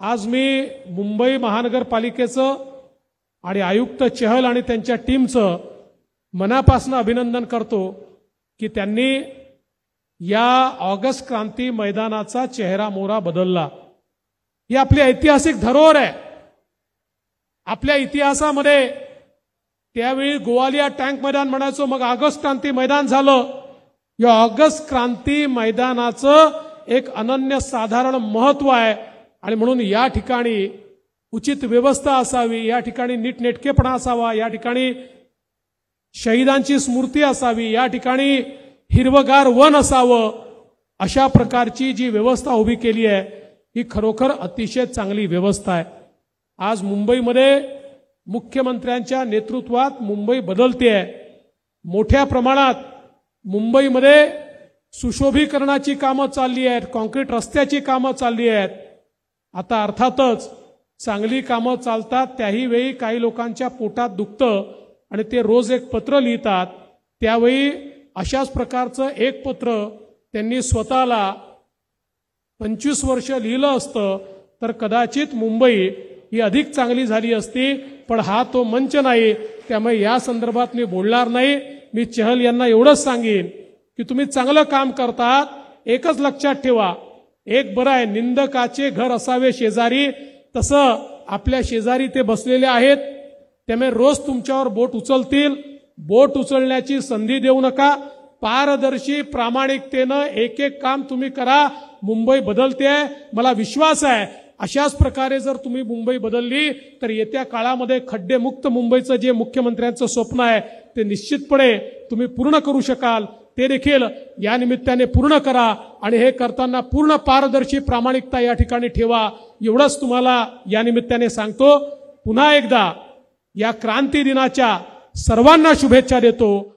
आज मी मुंबई महानगरपालिकेचं आणि आयुक्त चहल आणि त्यांच्या टीमचं मनापासून अभिनंदन करतो की त्यांनी या ऑगस्ट क्रांती मैदानाचा चेहरा मोरा बदलला ही आपली ऐतिहासिक धरोहर आहे आपल्या इतिहासामध्ये त्यावेळी गोवालिया टँक मैदान म्हणायचो मग ऑगस्ट क्रांती मैदान झालं या ऑगस्ट क्रांती मैदानाचं एक अनन्य साधारण महत्व आहे आणि म्हणून या ठिकाणी उचित व्यवस्था असावी या ठिकाणी नीटनेटकेपणा असावा या ठिकाणी शहीदांची स्मृती असावी या ठिकाणी हिरवगार वन असावं अशा प्रकारची जी व्यवस्था उभी केली आहे ही खरोखर अतिशय चांगली व्यवस्था आहे आज मुंबईमध्ये मुख्यमंत्र्यांच्या नेतृत्वात मुंबई बदलते आहे मोठ्या प्रमाणात मुंबईमध्ये सुशोभीकरणाची कामं चालली आहेत कॉन्क्रीट रस्त्याची कामं चालली आहेत आता अर्थातच चांगली कामं चालतात त्याही वेळी काही लोकांच्या पोटात दुखतं आणि ते रोज एक पत्र लिहितात त्यावेळी अशाच प्रकारचं एक पत्र त्यांनी स्वतःला पंचवीस वर्ष लिहिलं असतं तर कदाचित मुंबई ही अधिक चांगली झाली असती पण हा तो मंच नाही त्यामुळे या संदर्भात मी बोलणार नाही मी चहल यांना एवढंच सांगेन की तुम्ही चांगलं काम करतात एकच लक्षात ठेवा एक बरं आहे निंदकाचे घर असावे शेजारी तसं आपल्या शेजारी ते बसलेले आहेत त्यामुळे रोज तुमच्यावर बोट उचलतील बोट उचलण्याची संधी देऊ नका पारदर्शी प्रामाणिकतेनं एक एक काम तुम्ही करा मुंबई बदलते मला विश्वास आहे अशाच प्रकारे जर तुम्ही मुंबई बदलली तर येत्या काळामध्ये खड्डेमुक्त मुंबईचं जे मुख्यमंत्र्यांचं स्वप्न आहे ते निश्चितपणे तुम्ही पूर्ण करू शकाल ते देखील या निमित्ताने पूर्ण करा आणि हे करताना पूर्ण पारदर्शी प्रामाणिकता या ठिकाणी ठेवा एवढंच तुम्हाला या निमित्ताने सांगतो पुन्हा एकदा या क्रांती दिनाच्या सर्वांना शुभेच्छा देतो